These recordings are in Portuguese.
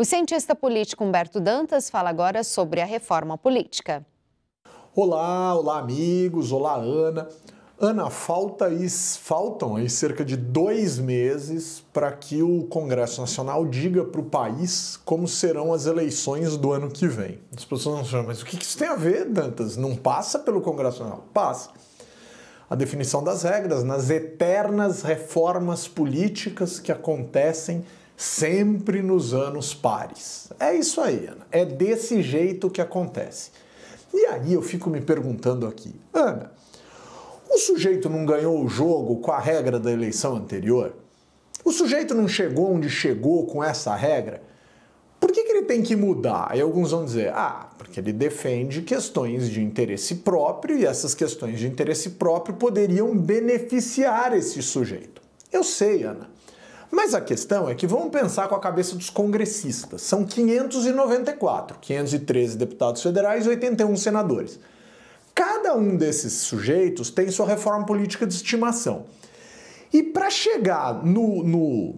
O cientista político Humberto Dantas fala agora sobre a reforma política. Olá, olá amigos, olá Ana. Ana, falta faltam aí cerca de dois meses para que o Congresso Nacional diga para o país como serão as eleições do ano que vem. As pessoas não chamam, mas o que isso tem a ver, Dantas? Não passa pelo Congresso Nacional? Passa. A definição das regras nas eternas reformas políticas que acontecem sempre nos anos pares. É isso aí, Ana. É desse jeito que acontece. E aí eu fico me perguntando aqui, Ana, o sujeito não ganhou o jogo com a regra da eleição anterior? O sujeito não chegou onde chegou com essa regra? Por que, que ele tem que mudar? Aí alguns vão dizer, ah, porque ele defende questões de interesse próprio e essas questões de interesse próprio poderiam beneficiar esse sujeito. Eu sei, Ana. Mas a questão é que vamos pensar com a cabeça dos congressistas. São 594, 513 deputados federais e 81 senadores. Cada um desses sujeitos tem sua reforma política de estimação. E para chegar no, no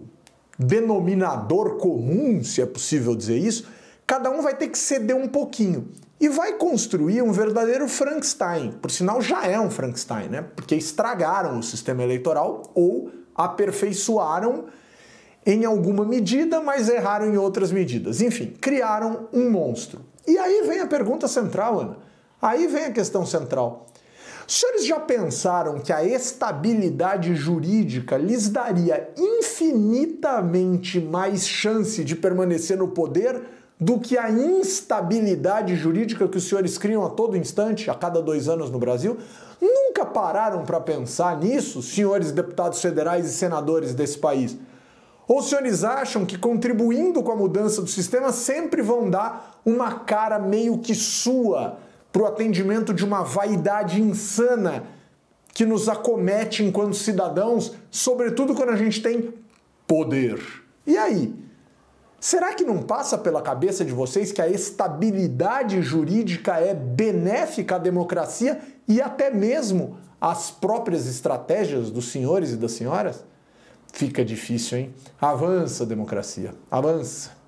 denominador comum, se é possível dizer isso, cada um vai ter que ceder um pouquinho e vai construir um verdadeiro Frankenstein. Por sinal, já é um Frankenstein, né? Porque estragaram o sistema eleitoral ou aperfeiçoaram em alguma medida, mas erraram em outras medidas. Enfim, criaram um monstro. E aí vem a pergunta central, Ana. Aí vem a questão central. Os senhores já pensaram que a estabilidade jurídica lhes daria infinitamente mais chance de permanecer no poder do que a instabilidade jurídica que os senhores criam a todo instante, a cada dois anos no Brasil? Nunca pararam para pensar nisso, senhores deputados federais e senadores desse país? Ou os senhores acham que contribuindo com a mudança do sistema sempre vão dar uma cara meio que sua para o atendimento de uma vaidade insana que nos acomete enquanto cidadãos, sobretudo quando a gente tem poder? E aí? Será que não passa pela cabeça de vocês que a estabilidade jurídica é benéfica à democracia e até mesmo as próprias estratégias dos senhores e das senhoras? Fica difícil, hein? Avança, democracia, avança.